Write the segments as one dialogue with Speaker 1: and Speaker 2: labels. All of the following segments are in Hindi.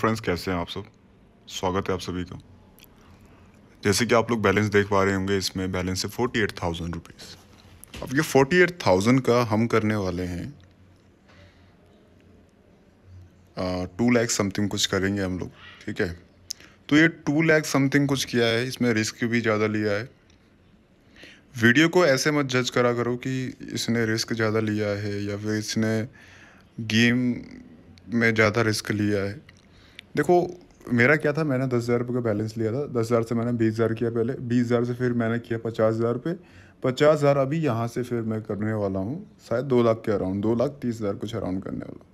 Speaker 1: फ्रेंड्स कैसे हैं आप सब स्वागत है आप सभी का जैसे कि आप लोग बैलेंस देख पा रहे होंगे इसमें बैलेंस है फोर्टी एट थाउजेंड रुपीज़ अब ये फोर्टी एट थाउजेंड का हम करने वाले हैं टू लैख समथिंग कुछ करेंगे हम लोग ठीक है तो ये टू लैख समथिंग कुछ किया है इसमें रिस्क भी ज़्यादा लिया है वीडियो को ऐसे मत जज करा करो कि इसने रिस्क ज़्यादा लिया है या फिर इसने गेम में ज़्यादा रिस्क लिया है देखो मेरा क्या था मैंने दस हज़ार रुपये का बैलेंस लिया था दस हज़ार से मैंने बीस हज़ार किया पहले बीस हज़ार से फिर मैंने किया पचास हज़ार रुपये पचास हज़ार अभी यहाँ से फिर मैं करने वाला हूँ शायद दो लाख के अराउंड दो लाख तीस हज़ार कुछ अराउंड करने वाला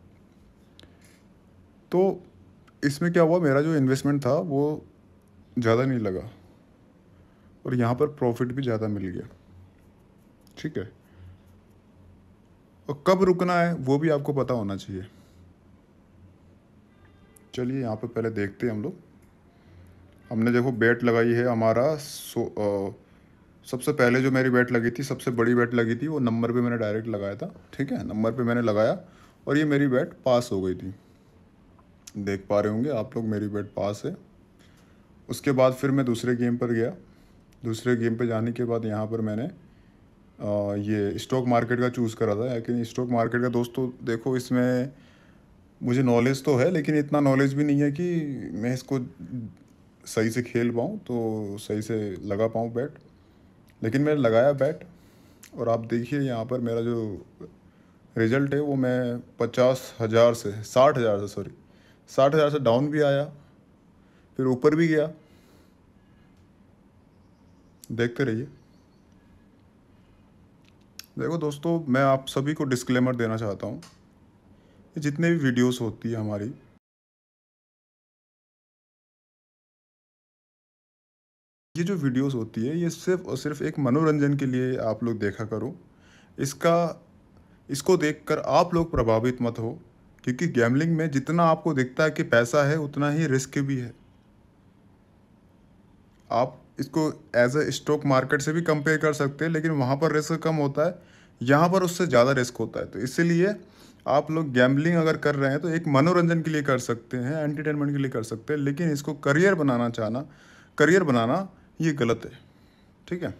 Speaker 1: तो इसमें क्या हुआ मेरा जो इन्वेस्टमेंट था वो ज़्यादा नहीं लगा और यहाँ पर प्रॉफिट भी ज़्यादा मिल गया ठीक है और कब रुकना है वो भी आपको पता होना चाहिए चलिए यहाँ पे पहले देखते हैं हम लोग हमने देखो बैट लगाई है हमारा सो आ, सबसे पहले जो मेरी बैट लगी थी सबसे बड़ी बैट लगी थी वो नंबर पे मैंने डायरेक्ट लगाया था ठीक है नंबर पे मैंने लगाया और ये मेरी बैट पास हो गई थी देख पा रहे होंगे आप लोग मेरी बैट पास है उसके बाद फिर मैं दूसरे गेम पर गया दूसरे गेम पर जाने के बाद यहाँ पर मैंने आ, ये स्टॉक मार्केट का चूज़ करा था लेकिन स्टॉक मार्केट का दोस्तों देखो इसमें मुझे नॉलेज तो है लेकिन इतना नॉलेज भी नहीं है कि मैं इसको सही से खेल पाऊँ तो सही से लगा पाऊँ बैट लेकिन मैं लगाया बैट और आप देखिए यहाँ पर मेरा जो रिज़ल्ट है वो मैं पचास हज़ार से साठ हज़ार से सॉरी साठ हज़ार से डाउन भी आया फिर ऊपर भी गया देखते रहिए देखो दोस्तों मैं आप सभी को डिस्क्लेमर देना चाहता हूँ जितने भी वीडियोस होती है हमारी ये जो वीडियोस होती है ये सिर्फ और सिर्फ एक मनोरंजन के लिए आप लोग देखा करो इसका इसको देखकर आप लोग प्रभावित मत हो क्योंकि गैमलिंग में जितना आपको दिखता है कि पैसा है उतना ही रिस्क भी है आप इसको एज अ स्टॉक मार्केट से भी कंपेयर कर सकते हैं लेकिन वहाँ पर रिस्क कम होता है यहाँ पर उससे ज़्यादा रिस्क होता है तो इसीलिए आप लोग गैम्बलिंग अगर कर रहे हैं तो एक मनोरंजन के लिए कर सकते हैं एंटरटेनमेंट के लिए कर सकते हैं लेकिन इसको करियर बनाना चाहना करियर बनाना ये गलत है ठीक है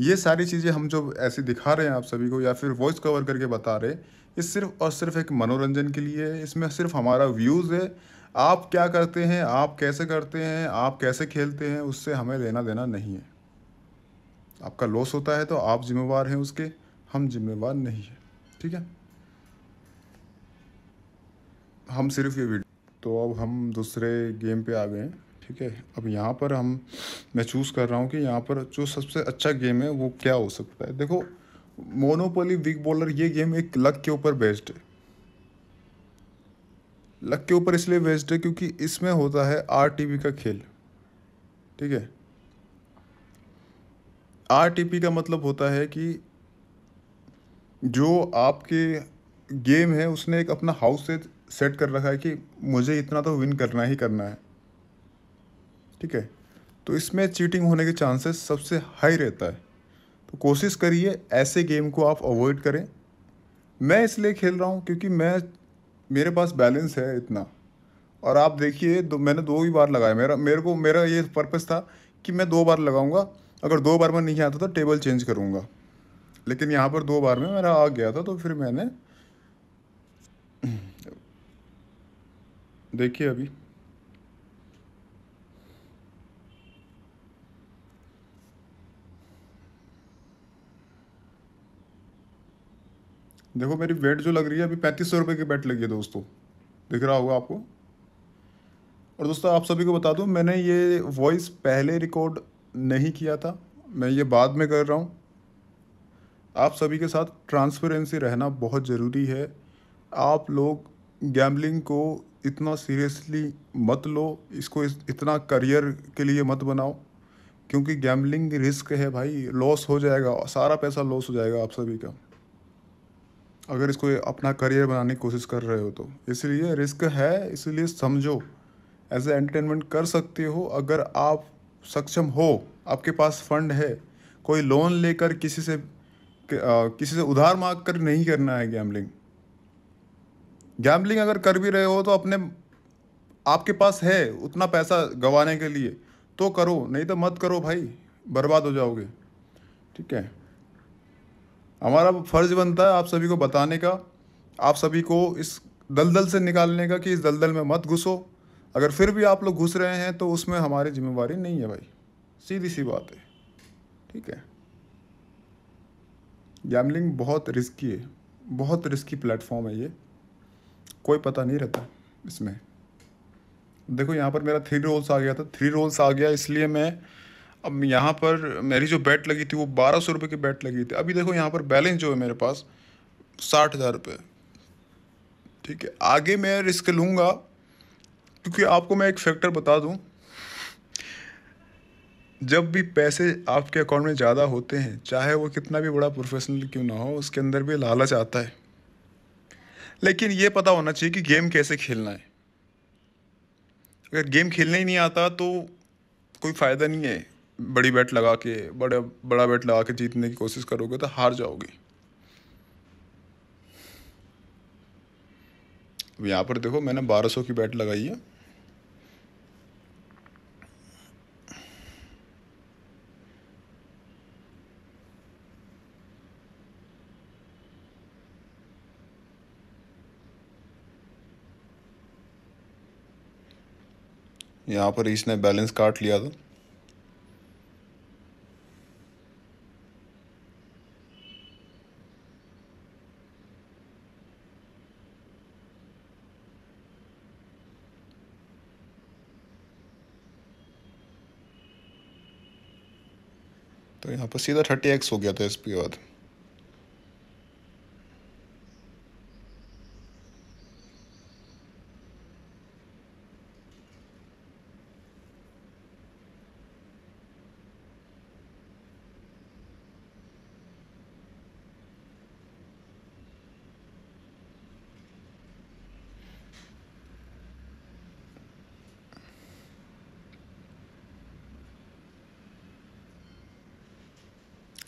Speaker 1: ये सारी चीज़ें हम जो ऐसे दिखा रहे हैं आप सभी को या फिर वॉइस कवर करके बता रहे ये सिर्फ और सिर्फ एक मनोरंजन के लिए है इसमें सिर्फ हमारा व्यूज़ है आप क्या करते हैं आप कैसे करते हैं आप कैसे खेलते हैं उससे हमें लेना देना नहीं है आपका लॉस होता है तो आप जिम्मेवार हैं उसके हम जिम्मेवार नहीं है ठीक है हम सिर्फ ये वीडियो तो अब हम दूसरे गेम पे आ गए हैं ठीक है अब यहाँ पर हम मैं चूज़ कर रहा हूँ कि यहाँ पर जो सबसे अच्छा गेम है वो क्या हो सकता है देखो मोनोपोली वीक बॉलर ये गेम एक लक के ऊपर बेस्ड है लक के ऊपर इसलिए बेस्ड है क्योंकि इसमें होता है आर टी का खेल ठीक है आर टी का मतलब होता है कि जो आपके गेम है उसने एक अपना हाउस से सेट कर रखा है कि मुझे इतना तो विन करना ही करना है ठीक है तो इसमें चीटिंग होने के चांसेस सबसे हाई रहता है तो कोशिश करिए ऐसे गेम को आप अवॉइड करें मैं इसलिए खेल रहा हूँ क्योंकि मैं मेरे पास बैलेंस है इतना और आप देखिए दो मैंने दो ही बार लगाया मेरा मेरे को मेरा ये पर्पज़ था कि मैं दो बार लगाऊंगा अगर दो बार में नहीं आता तो टेबल चेंज करूँगा लेकिन यहाँ पर दो बार में मेरा आ गया था तो फिर मैंने देखिए अभी देखो मेरी बेट जो लग रही है अभी पैंतीस सौ रुपये की बेट लगी है दोस्तों दिख रहा होगा आपको और दोस्तों आप सभी को बता दूं मैंने ये वॉइस पहले रिकॉर्ड नहीं किया था मैं ये बाद में कर रहा हूँ आप सभी के साथ ट्रांसपेरेंसी रहना बहुत ज़रूरी है आप लोग गैम्बलिंग को इतना सीरियसली मत लो इसको इस, इतना करियर के लिए मत बनाओ क्योंकि गैम्बलिंग रिस्क है भाई लॉस हो जाएगा सारा पैसा लॉस हो जाएगा आप सभी का अगर इसको अपना करियर बनाने की कोशिश कर रहे हो तो इसलिए रिस्क है इसलिए समझो एज ए एंटरटेनमेंट कर सकते हो अगर आप सक्षम हो आपके पास फंड है कोई लोन लेकर किसी से किसी से उधार मांग कर नहीं करना है गैम्बलिंग गैम्बलिंग अगर कर भी रहे हो तो अपने आपके पास है उतना पैसा गंवाने के लिए तो करो नहीं तो मत करो भाई बर्बाद हो जाओगे ठीक है हमारा फर्ज बनता है आप सभी को बताने का आप सभी को इस दलदल से निकालने का कि इस दलदल में मत घुसो अगर फिर भी आप लोग घुस रहे हैं तो उसमें हमारी जिम्मेवारी नहीं है भाई सीधी सी बात है ठीक है गैमलिंग बहुत रिस्की है बहुत रिस्की प्लेटफॉर्म है ये कोई पता नहीं रहता इसमें देखो यहाँ पर मेरा थ्री रोल्स आ गया था थ्री रोल्स आ गया इसलिए मैं अब यहाँ पर मेरी जो बैट लगी थी वो बारह सौ रुपये की बैट लगी थी अभी देखो यहाँ पर बैलेंस जो है मेरे पास साठ हज़ार रुपये ठीक है आगे मैं रिस्क लूँगा क्योंकि आपको मैं एक फैक्टर बता दूँ जब भी पैसे आपके अकाउंट में ज़्यादा होते हैं चाहे वो कितना भी बड़ा प्रोफेशनल क्यों ना हो उसके अंदर भी लालच आता है लेकिन ये पता होना चाहिए कि गेम कैसे खेलना है अगर गेम खेलना ही नहीं आता तो कोई फ़ायदा नहीं है बड़ी बैट लगा के बड़े बड़ा बैट लगा के जीतने की कोशिश करोगे तो हार जाओगे यहाँ पर देखो मैंने 1200 की बैट लगाई है यहाँ पर इसने बैलेंस काट लिया था तो यहाँ पर सीधा थर्टी एक्स हो गया था एस पी बाद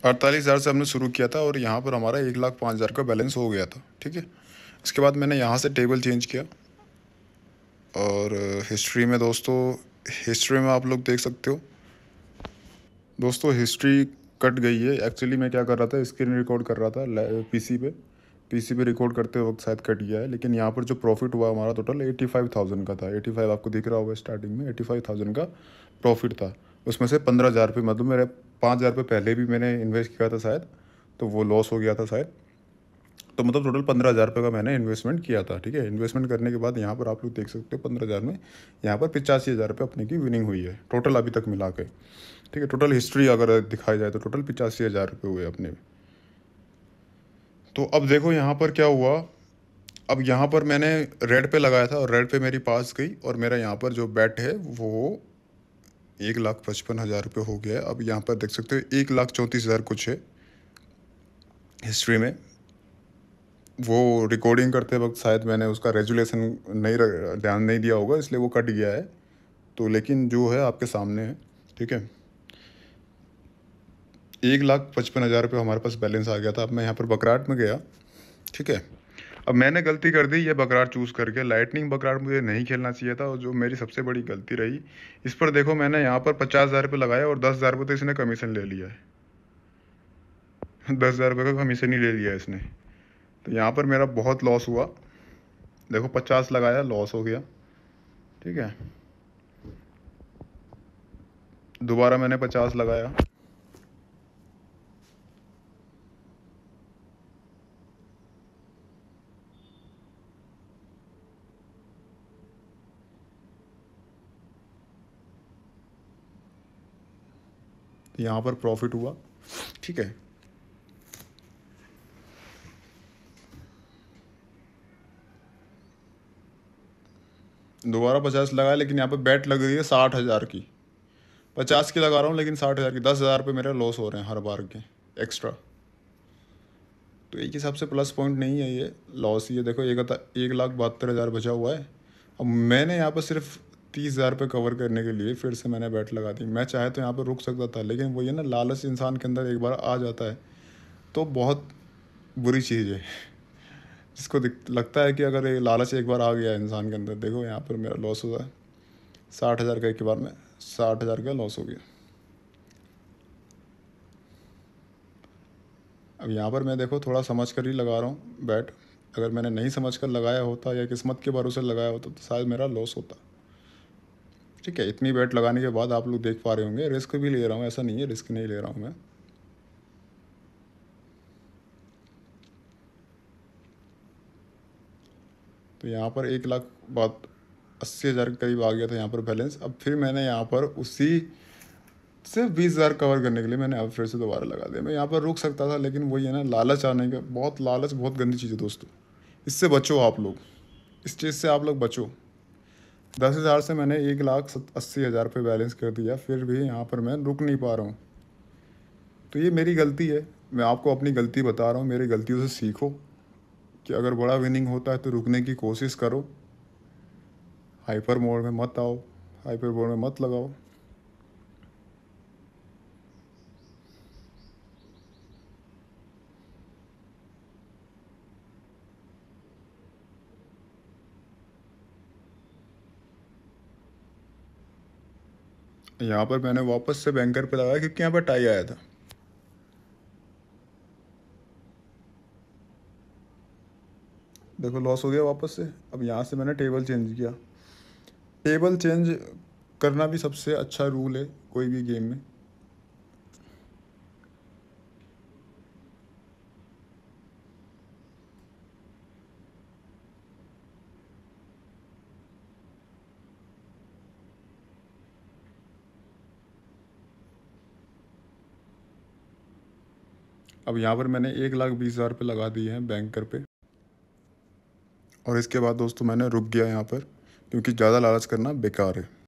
Speaker 1: अड़तालीस हज़ार से हमने शुरू किया था और यहाँ पर हमारा एक लाख पाँच हज़ार का बैलेंस हो गया था ठीक है इसके बाद मैंने यहाँ से टेबल चेंज किया और हिस्ट्री में दोस्तों हिस्ट्री में आप लोग देख सकते हो दोस्तों हिस्ट्री कट गई है एक्चुअली मैं क्या कर रहा था स्क्रीन रिकॉर्ड कर रहा था पीसी पे पीसी पे रिकॉर्ड करते वक्त शायद कट गया है लेकिन यहाँ पर जो प्रॉफिट हुआ हमारा टोटल एटी फाइव थाउजेंड का था एटी फाइव आपको दिख रहा होगा स्टार्टिंग में एटी फाइव थाउजेंड का प्रॉफिट था उसमें से पंद्रह हज़ार रुपये मतलब मेरे पाँच हज़ार रुपये पहले भी मैंने इन्वेस्ट किया था शायद तो वो लॉस हो गया था शायद तो मतलब टोटल पंद्रह हज़ार रुपये का मैंने इन्वेस्टमेंट किया था ठीक है इन्वेस्टमेंट करने के बाद यहाँ पर आप लोग देख सकते हो पंद्रह हज़ार में यहाँ पर पिचासी हज़ार रुपये अपने की विनिंग हुई है टोटल अभी तक मिला के ठीक है टोटल हिस्ट्री अगर दिखाई जाए तो टोटल पिचासी हज़ार रुपये हुए अपने तो अब देखो यहाँ पर क्या हुआ अब यहाँ पर मैंने रेड पे लगाया था और रेड पे मेरी पास गई और मेरा यहाँ पर जो बैट है वो एक लाख पचपन हज़ार रुपये हो गया है अब यहाँ पर देख सकते हो एक लाख चौंतीस हज़ार कुछ है हिस्ट्री में वो रिकॉर्डिंग करते वक्त शायद मैंने उसका रेजुलेशन नहीं ध्यान नहीं दिया होगा इसलिए वो कट गया है तो लेकिन जो है आपके सामने है ठीक है एक लाख पचपन हज़ार रुपये हमारे पास बैलेंस आ गया था अब मैं यहाँ पर बकराट में गया ठीक है अब मैंने गलती कर दी ये बकरार चूज़ करके लाइटनिंग बकरार मुझे नहीं खेलना चाहिए था और जो मेरी सबसे बड़ी गलती रही इस पर देखो मैंने यहाँ पर पचास हज़ार रुपये लगाया और दस हज़ार रुपये तो इसने कमीशन ले लिया है दस हज़ार रुपये का कमीशन ही ले लिया इसने तो यहाँ पर मेरा बहुत लॉस हुआ देखो पचास लगाया लॉस हो गया ठीक है दोबारा मैंने पचास लगाया यहाँ पर प्रॉफिट हुआ ठीक है दोबारा पचास लगाया लेकिन यहाँ पर बैट लग रही है साठ हज़ार की पचास की लगा रहा हूँ लेकिन साठ हज़ार की दस हज़ार रुपये मेरे लॉस हो रहे हैं हर बार के एक्स्ट्रा तो एक हिसाब से प्लस पॉइंट नहीं है ये लॉस ये देखो एक लाख बहत्तर हज़ार बचा हुआ है अब मैंने यहाँ पर सिर्फ तीस हज़ार रुपये कवर करने के लिए फिर से मैंने बैट लगा दी मैं चाहे तो यहाँ पर रुक सकता था लेकिन वही ये ना लालच इंसान के अंदर एक बार आ जाता है तो बहुत बुरी चीज़ है जिसको लगता है कि अगर ये लालच एक बार आ गया इंसान के अंदर देखो यहाँ पर मेरा लॉस होता है साठ हज़ार का एक बार में साठ हज़ार का लॉस हो गया अब यहाँ पर मैं देखो थोड़ा समझ कर ही लगा रहा हूँ बैट अगर मैंने नहीं समझ कर लगाया होता या किस्मत के भरोसे लगाया होता तो शायद मेरा लॉस होता ठीक है इतनी बैट लगाने के बाद आप लोग देख पा रहे होंगे रिस्क भी ले रहा हूँ ऐसा नहीं है रिस्क नहीं ले रहा हूँ मैं तो यहाँ पर एक लाख बाद अस्सी हज़ार के करीब आ गया था यहाँ पर बैलेंस अब फिर मैंने यहाँ पर उसी सिर्फ बीस हज़ार कवर करने के लिए मैंने अब फिर से दोबारा लगा दिया मैं यहाँ पर रुक सकता था लेकिन वही है ना लालच आने का बहुत लालच बहुत गंदी चीज़ है दोस्तों इससे बचो आप लोग इस चीज़ से आप लोग बचो दस हज़ार से मैंने एक लाख अस्सी हज़ार रुपये बैलेंस कर दिया फिर भी यहाँ पर मैं रुक नहीं पा रहा हूँ तो ये मेरी गलती है मैं आपको अपनी गलती बता रहा हूँ मेरी गलतियों से सीखो कि अगर बड़ा विनिंग होता है तो रुकने की कोशिश करो हाइपर मोड में मत आओ हाइपर मोड में मत लगाओ यहाँ पर मैंने वापस से बैंकर पे लगाया क्योंकि यहाँ पर टाई आया था देखो लॉस हो गया वापस से अब यहाँ से मैंने टेबल चेंज किया टेबल चेंज करना भी सबसे अच्छा रूल है कोई भी गेम में अब यहाँ पर मैंने एक लाख बीस हज़ार रुपये लगा दिए हैं बैंकर पे और इसके बाद दोस्तों मैंने रुक गया यहाँ पर क्योंकि ज़्यादा लालच करना बेकार है